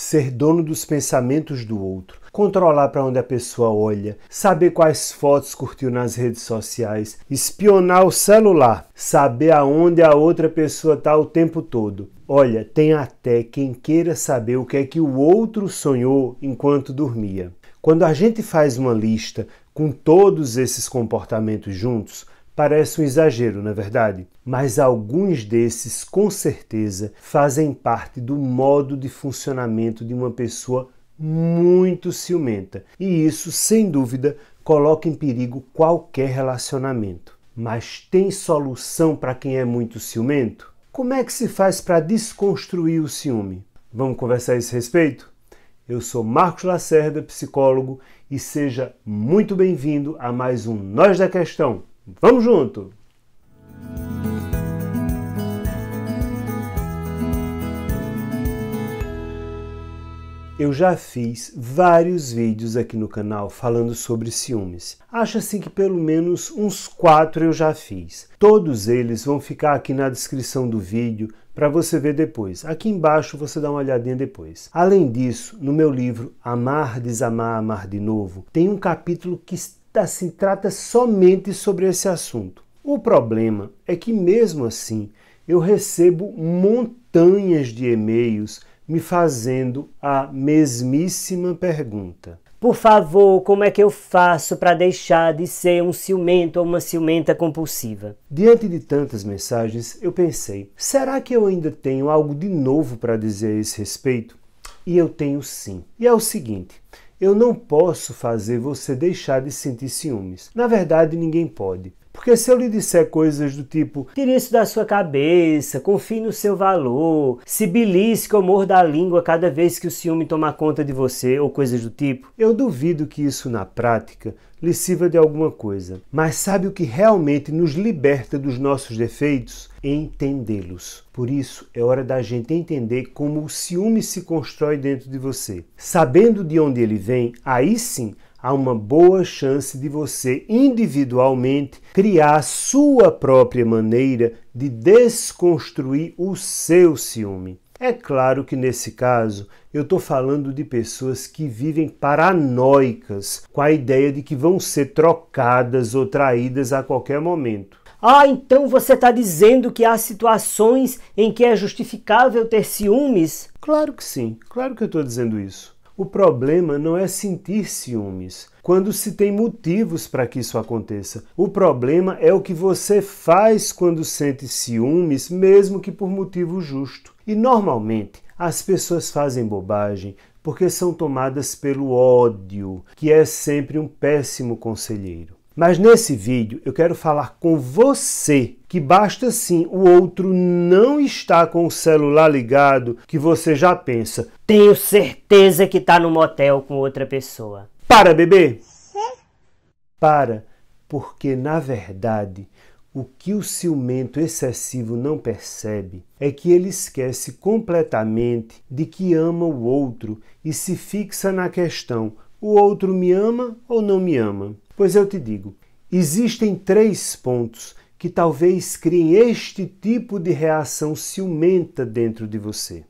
ser dono dos pensamentos do outro, controlar para onde a pessoa olha, saber quais fotos curtiu nas redes sociais, espionar o celular, saber aonde a outra pessoa está o tempo todo. Olha, tem até quem queira saber o que é que o outro sonhou enquanto dormia. Quando a gente faz uma lista com todos esses comportamentos juntos, Parece um exagero, na verdade, mas alguns desses, com certeza, fazem parte do modo de funcionamento de uma pessoa muito ciumenta. E isso, sem dúvida, coloca em perigo qualquer relacionamento. Mas tem solução para quem é muito ciumento? Como é que se faz para desconstruir o ciúme? Vamos conversar a esse respeito? Eu sou Marcos Lacerda, psicólogo, e seja muito bem-vindo a mais um Nós da Questão. Vamos junto! Eu já fiz vários vídeos aqui no canal falando sobre ciúmes. Acho assim que pelo menos uns quatro eu já fiz. Todos eles vão ficar aqui na descrição do vídeo para você ver depois. Aqui embaixo você dá uma olhadinha depois. Além disso, no meu livro Amar, Desamar, Amar de Novo, tem um capítulo que assim, trata somente sobre esse assunto. O problema é que, mesmo assim, eu recebo montanhas de e-mails me fazendo a mesmíssima pergunta. Por favor, como é que eu faço para deixar de ser um ciumento ou uma ciumenta compulsiva? Diante de tantas mensagens, eu pensei: será que eu ainda tenho algo de novo para dizer a esse respeito? E eu tenho sim. E é o seguinte: eu não posso fazer você deixar de sentir ciúmes. Na verdade, ninguém pode. Porque se eu lhe disser coisas do tipo tire isso da sua cabeça, confie no seu valor, se que eu mordo a língua cada vez que o ciúme tomar conta de você ou coisas do tipo, eu duvido que isso na prática lhe sirva de alguma coisa. Mas sabe o que realmente nos liberta dos nossos defeitos? Entendê-los. Por isso, é hora da gente entender como o ciúme se constrói dentro de você. Sabendo de onde ele vem, aí sim há uma boa chance de você individualmente criar a sua própria maneira de desconstruir o seu ciúme. É claro que nesse caso eu estou falando de pessoas que vivem paranoicas com a ideia de que vão ser trocadas ou traídas a qualquer momento. Ah, então você está dizendo que há situações em que é justificável ter ciúmes? Claro que sim, claro que eu estou dizendo isso. O problema não é sentir ciúmes, quando se tem motivos para que isso aconteça. O problema é o que você faz quando sente ciúmes, mesmo que por motivo justo. E normalmente as pessoas fazem bobagem porque são tomadas pelo ódio, que é sempre um péssimo conselheiro. Mas nesse vídeo eu quero falar com você que basta sim o outro não está com o celular ligado que você já pensa. Tenho certeza que está no motel com outra pessoa. Para, bebê. Para, porque na verdade o que o ciumento excessivo não percebe é que ele esquece completamente de que ama o outro e se fixa na questão: o outro me ama ou não me ama? Pois eu te digo: existem três pontos que talvez criem este tipo de reação ciumenta dentro de você.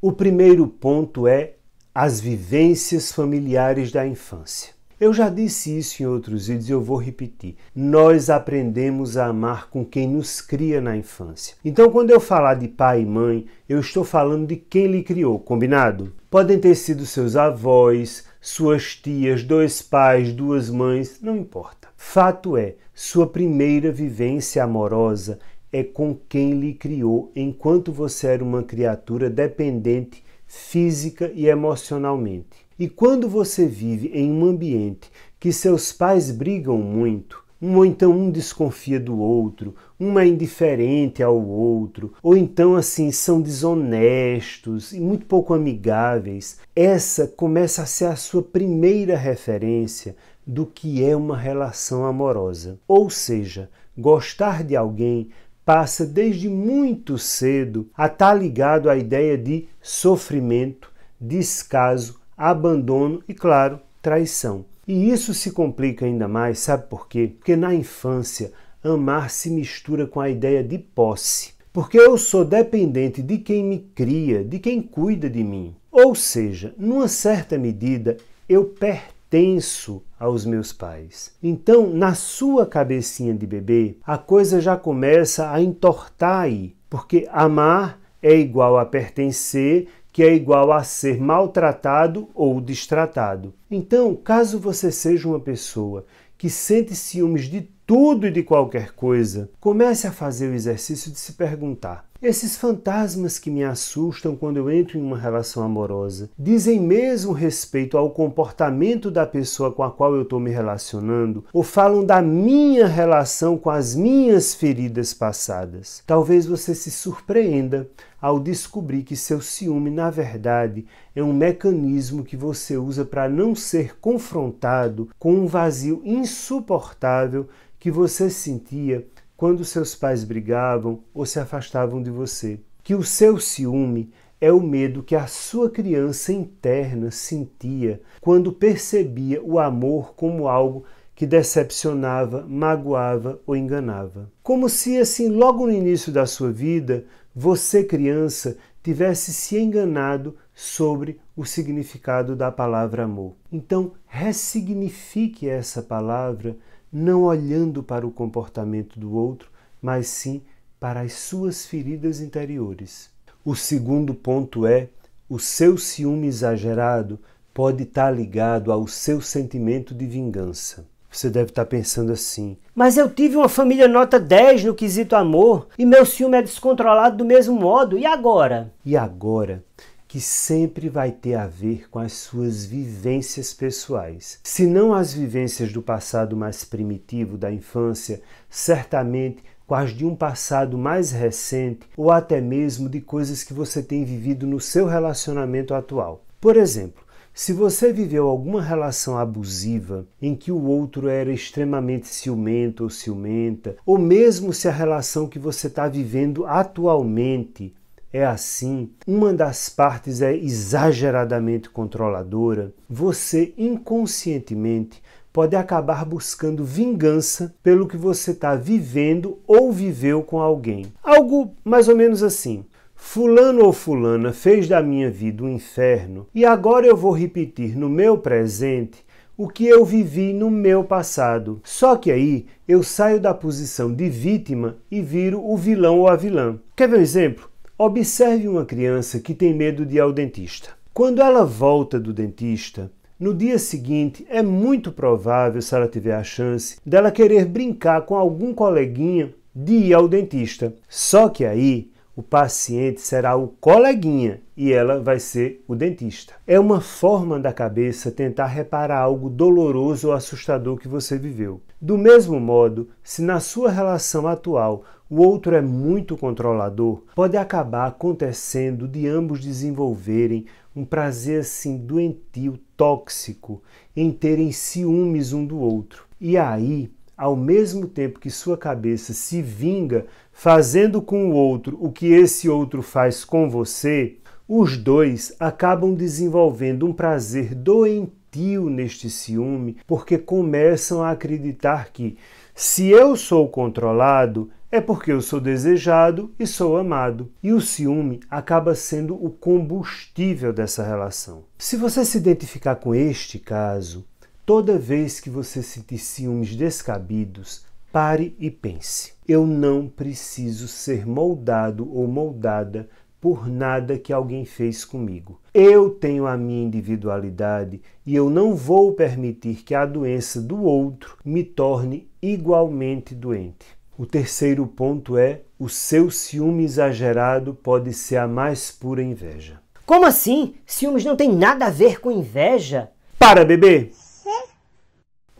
O primeiro ponto é as vivências familiares da infância. Eu já disse isso em outros vídeos e eu vou repetir. Nós aprendemos a amar com quem nos cria na infância. Então, quando eu falar de pai e mãe, eu estou falando de quem lhe criou, combinado? Podem ter sido seus avós, suas tias, dois pais, duas mães, não importa. Fato é, sua primeira vivência amorosa é com quem lhe criou enquanto você era uma criatura dependente física e emocionalmente. E quando você vive em um ambiente que seus pais brigam muito, um ou então um desconfia do outro, um é indiferente ao outro, ou então assim são desonestos e muito pouco amigáveis. Essa começa a ser a sua primeira referência do que é uma relação amorosa. Ou seja, gostar de alguém passa desde muito cedo a estar tá ligado à ideia de sofrimento, descaso, abandono e, claro, traição. E isso se complica ainda mais, sabe por quê? Porque na infância, amar se mistura com a ideia de posse. Porque eu sou dependente de quem me cria, de quem cuida de mim. Ou seja, numa certa medida, eu pertenço aos meus pais. Então, na sua cabecinha de bebê, a coisa já começa a entortar aí, porque amar é igual a pertencer que é igual a ser maltratado ou destratado. Então, caso você seja uma pessoa que sente ciúmes de tudo e de qualquer coisa, comece a fazer o exercício de se perguntar: esses fantasmas que me assustam quando eu entro em uma relação amorosa dizem mesmo respeito ao comportamento da pessoa com a qual eu estou me relacionando ou falam da minha relação com as minhas feridas passadas? Talvez você se surpreenda ao descobrir que seu ciúme, na verdade, é um mecanismo que você usa para não ser confrontado com um vazio insuportável que você sentia quando seus pais brigavam ou se afastavam de você, que o seu ciúme é o medo que a sua criança interna sentia quando percebia o amor como algo que decepcionava, magoava ou enganava. Como se, assim, logo no início da sua vida, você, criança, tivesse se enganado sobre o significado da palavra amor. Então, ressignifique essa palavra não olhando para o comportamento do outro, mas sim para as suas feridas interiores. O segundo ponto é: o seu ciúme exagerado pode estar tá ligado ao seu sentimento de vingança. Você deve estar tá pensando assim: mas eu tive uma família nota 10 no quesito amor e meu ciúme é descontrolado do mesmo modo, e agora? E agora? que sempre vai ter a ver com as suas vivências pessoais. Se não as vivências do passado mais primitivo da infância, certamente com as de um passado mais recente ou até mesmo de coisas que você tem vivido no seu relacionamento atual. Por exemplo, se você viveu alguma relação abusiva em que o outro era extremamente ciumento ou ciumenta, ou mesmo se a relação que você está vivendo atualmente é assim, uma das partes é exageradamente controladora, você inconscientemente pode acabar buscando vingança pelo que você está vivendo ou viveu com alguém. Algo mais ou menos assim. Fulano ou Fulana fez da minha vida um inferno e agora eu vou repetir no meu presente o que eu vivi no meu passado. Só que aí eu saio da posição de vítima e viro o vilão ou a vilã. Quer ver um exemplo? Observe uma criança que tem medo de ir ao dentista. Quando ela volta do dentista, no dia seguinte é muito provável, se ela tiver a chance, dela querer brincar com algum coleguinha de ir ao dentista. Só que aí o paciente será o coleguinha e ela vai ser o dentista. É uma forma da cabeça tentar reparar algo doloroso ou assustador que você viveu. Do mesmo modo, se na sua relação atual o outro é muito controlador, pode acabar acontecendo de ambos desenvolverem um prazer assim doentio, tóxico, em terem ciúmes um do outro. E aí, ao mesmo tempo que sua cabeça se vinga fazendo com o outro o que esse outro faz com você, os dois acabam desenvolvendo um prazer doentio neste ciúme, porque começam a acreditar que se eu sou controlado, é porque eu sou desejado e sou amado. E o ciúme acaba sendo o combustível dessa relação. Se você se identificar com este caso, toda vez que você sentir ciúmes descabidos, pare e pense. Eu não preciso ser moldado ou moldada por nada que alguém fez comigo. Eu tenho a minha individualidade e eu não vou permitir que a doença do outro me torne igualmente doente. O terceiro ponto é: o seu ciúme exagerado pode ser a mais pura inveja. Como assim? Ciúmes não tem nada a ver com inveja? Para, bebê!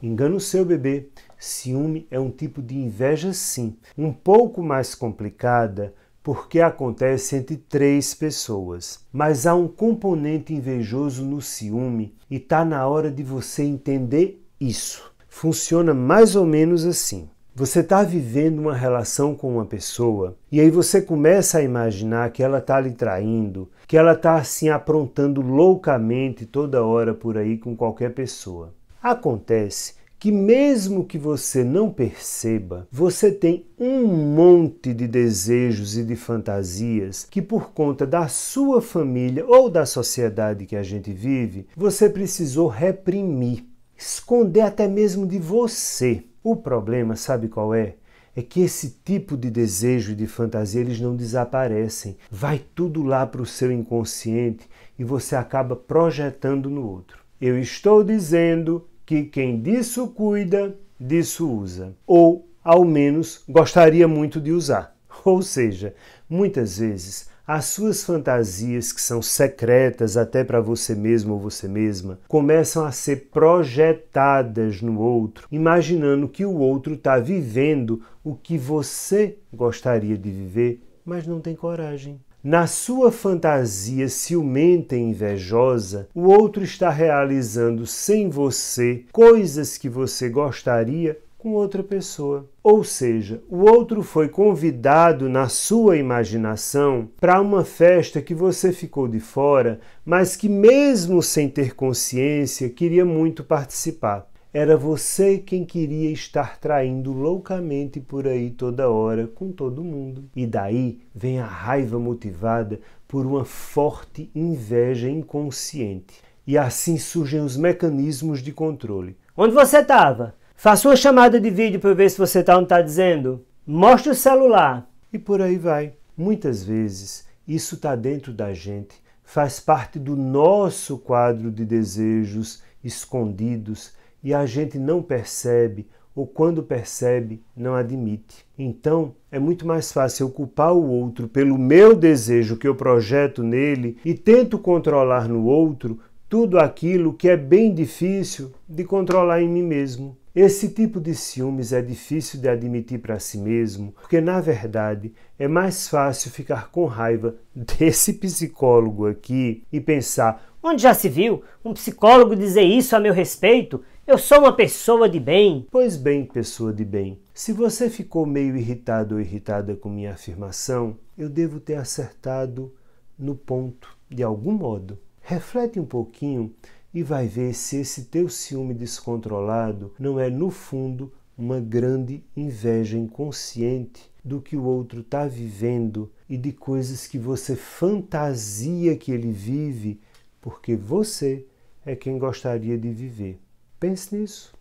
Engano seu, bebê. Ciúme é um tipo de inveja, sim, um pouco mais complicada, porque acontece entre três pessoas. Mas há um componente invejoso no ciúme e tá na hora de você entender isso. Funciona mais ou menos assim. Você está vivendo uma relação com uma pessoa e aí você começa a imaginar que ela está lhe traindo, que ela está assim aprontando loucamente toda hora por aí com qualquer pessoa. Acontece que, mesmo que você não perceba, você tem um monte de desejos e de fantasias que, por conta da sua família ou da sociedade que a gente vive, você precisou reprimir, esconder até mesmo de você. O problema, sabe qual é? É que esse tipo de desejo e de fantasia eles não desaparecem. Vai tudo lá para o seu inconsciente e você acaba projetando no outro. Eu estou dizendo que quem disso cuida, disso usa. Ou, ao menos, gostaria muito de usar. Ou seja, muitas vezes as suas fantasias, que são secretas até para você mesmo ou você mesma, começam a ser projetadas no outro, imaginando que o outro está vivendo o que você gostaria de viver, mas não tem coragem. Na sua fantasia ciumenta e invejosa, o outro está realizando sem você coisas que você gostaria, com outra pessoa. Ou seja, o outro foi convidado na sua imaginação para uma festa que você ficou de fora, mas que, mesmo sem ter consciência, queria muito participar. Era você quem queria estar traindo loucamente por aí toda hora com todo mundo. E daí vem a raiva motivada por uma forte inveja inconsciente. E assim surgem os mecanismos de controle. Onde você estava? Faça uma chamada de vídeo para eu ver se você está onde está dizendo. Mostre o celular. E por aí vai. Muitas vezes isso está dentro da gente, faz parte do nosso quadro de desejos escondidos e a gente não percebe ou quando percebe, não admite. Então, é muito mais fácil eu culpar o outro pelo meu desejo que eu projeto nele e tento controlar no outro tudo aquilo que é bem difícil de controlar em mim mesmo. Esse tipo de ciúmes é difícil de admitir para si mesmo, porque na verdade é mais fácil ficar com raiva desse psicólogo aqui e pensar: onde já se viu um psicólogo dizer isso a meu respeito? Eu sou uma pessoa de bem. Pois bem, pessoa de bem, se você ficou meio irritado ou irritada com minha afirmação, eu devo ter acertado no ponto, de algum modo. Reflete um pouquinho e vai ver se esse teu ciúme descontrolado não é, no fundo, uma grande inveja inconsciente do que o outro está vivendo e de coisas que você fantasia que ele vive, porque você é quem gostaria de viver. Pense nisso.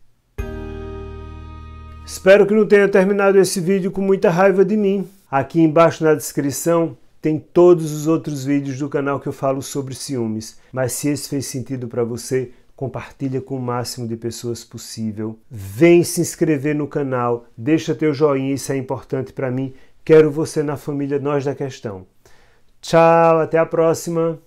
Espero que não tenha terminado esse vídeo com muita raiva de mim. Aqui embaixo na descrição tem todos os outros vídeos do canal que eu falo sobre ciúmes, mas se esse fez sentido para você, compartilha com o máximo de pessoas possível. Vem se inscrever no canal, deixa teu joinha, isso é importante para mim. Quero você na família Nós da Questão. Tchau, até a próxima.